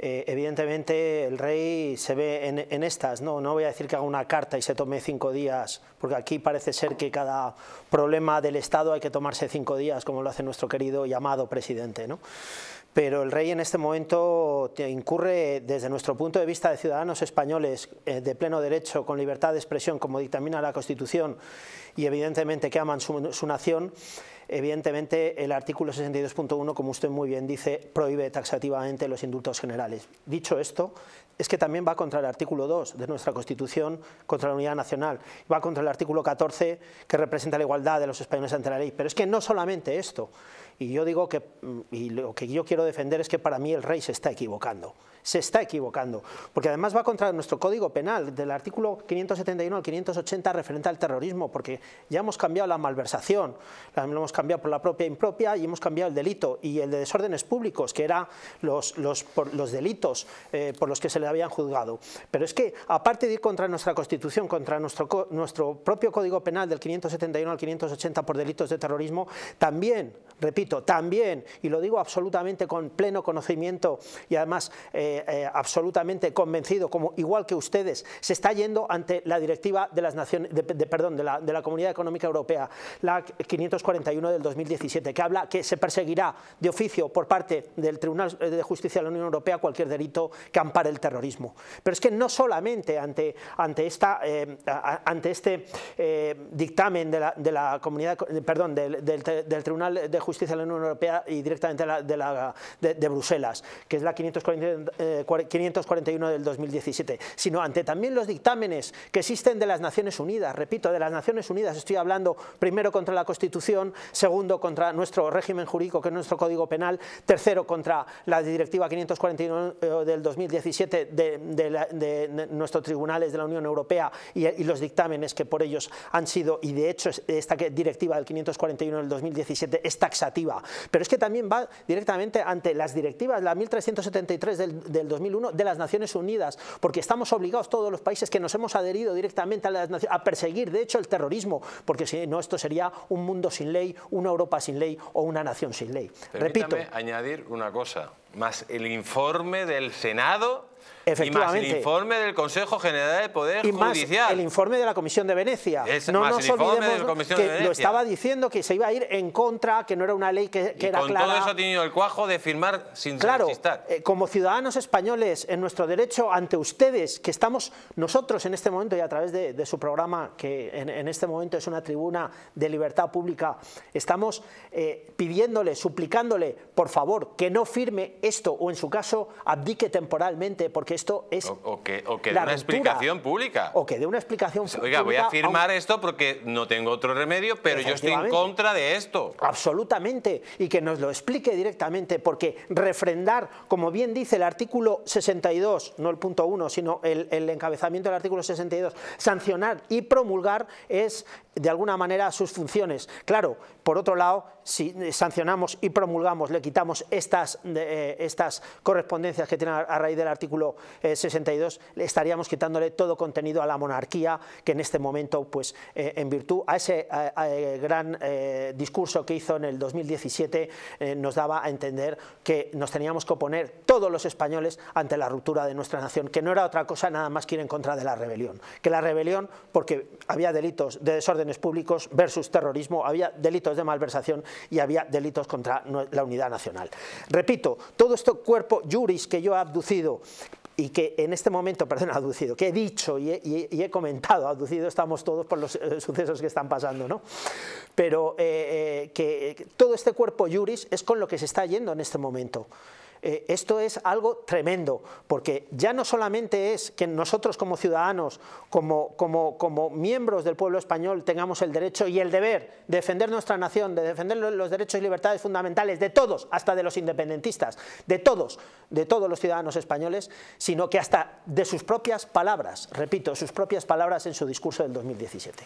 Eh, evidentemente el rey se ve en, estas, ¿no? no voy a decir que haga una carta y se tome cinco días, porque aquí parece ser que cada problema del Estado hay que tomarse cinco días, como lo hace nuestro querido y amado presidente. ¿no? Pero el rey en este momento incurre, desde nuestro punto de vista de ciudadanos españoles, eh, de pleno derecho, con libertad de expresión, como dictamina la Constitución, y evidentemente que aman su, su nación, Evidentemente, el artículo 62.1, como usted muy bien dice, prohíbe taxativamente los indultos generales. Dicho esto, es que también va contra el artículo 2 de nuestra Constitución, contra la unidad nacional, va contra el artículo 14 que representa la igualdad de los españoles ante la ley. Pero es que no solamente esto, y yo digo que, lo que yo quiero defender es que para mí el rey se está equivocando, se está equivocando, porque además va contra nuestro Código Penal, del artículo 571 al 580 referente al terrorismo, porque ya hemos cambiado la malversación, la hemos cambiado por la propia impropia y hemos cambiado el delito. Y el de desórdenes públicos, que eran los, los, los, delitos eh, por los que se le habían juzgado. Pero es que, aparte de ir contra nuestra Constitución, contra nuestro, nuestro propio Código Penal del 571 al 580 por delitos de terrorismo, también, repito, también, y lo digo absolutamente con pleno conocimiento y además eh, eh, absolutamente convencido, como igual que ustedes, se está yendo ante la directiva de las naciones, de, perdón, de la, de la Comunidad Económica Europea, la 541 del 2017, que habla que se perseguirá de oficio por parte del Tribunal de Justicia de la Unión Europea cualquier delito que ampare el terrorismo. Pero es que no solamente ante, ante, esta, eh, ante este eh, dictamen de la, comunidad, perdón, del, Tribunal de Justicia de la Unión Europea y directamente de, la, de, Bruselas, que es la 541 eh, del 2017, sino ante también los dictámenes que existen de las Naciones Unidas, repito, de las Naciones Unidas, estoy hablando primero contra la Constitución, segundo contra nuestro régimen jurídico que es nuestro Código Penal, tercero contra la Directiva 541 eh, del 2017 de, nuestros tribunales de la Unión Europea y, los dictámenes que por ellos han sido, y de hecho esta directiva del 541 del 2017 es taxativa, pero es que también va directamente ante las directivas, la 1373 del, 2001 de las Naciones Unidas, porque estamos obligados todos los países que nos hemos adherido directamente a, las, a perseguir de hecho el terrorismo, porque si no esto sería un mundo sin ley, una Europa sin ley o una nación sin ley. Repito. añadir una cosa más. El informe del Senado Efectivamente. Y más el informe del Consejo General de Poder y más el informe de la Comisión de Venecia. no nos olvidemos que lo estaba diciendo que se iba a ir en contra, que no era una ley que, era con todo eso ha tenido el cuajo de firmar sin Claro, eh, como ciudadanos españoles, en nuestro derecho ante ustedes, que estamos nosotros en este momento y a través de, su programa, que en, este momento es una tribuna de libertad pública, estamos eh, pidiéndole, suplicándole, por favor, que no firme esto o en su caso abdique temporalmente porque esto es... O, que, o que de una explicación pública. O que de una explicación pública... Pues, oiga, voy a firmar esto porque no tengo otro remedio, pero yo estoy en contra de esto. Absolutamente, y que nos lo explique directamente, porque refrendar, como bien dice el artículo 62, no el punto 1, sino el, encabezamiento del artículo 62, sancionar y promulgar es, de alguna manera, sus funciones. Claro, por otro lado, si sancionamos y promulgamos, le quitamos estas, eh, estas correspondencias que tiene a raíz del artículo 62 eh, estaríamos quitándole todo contenido a la monarquía que en este momento, pues eh, en virtud a ese eh, gran discurso que hizo en el 2017 nos daba a entender que nos teníamos que oponer todos los españoles ante la ruptura de nuestra nación, que no era otra cosa nada más que ir en contra de la rebelión. Que la rebelión, porque había delitos de desórdenes públicos versus terrorismo, había delitos de malversación y había delitos contra la unidad nacional. Repito, todo este cuerpo juris que yo he abducido, y que en este momento, perdón, aducido, que he dicho y he, comentado, aducido estamos todos por eh, los sucesos que están pasando, ¿no? Pero eh, eh, que todo este cuerpo juris es con lo que se está yendo en este momento. Eh, esto es algo tremendo, porque ya no solamente es que nosotros como ciudadanos, como, miembros del pueblo español, tengamos el derecho y el deber de defender nuestra nación, de defender los derechos y libertades fundamentales de todos, hasta de los independentistas, de todos, de todos los ciudadanos españoles, sino que hasta de sus propias palabras, repito, sus propias palabras en su discurso del 2017.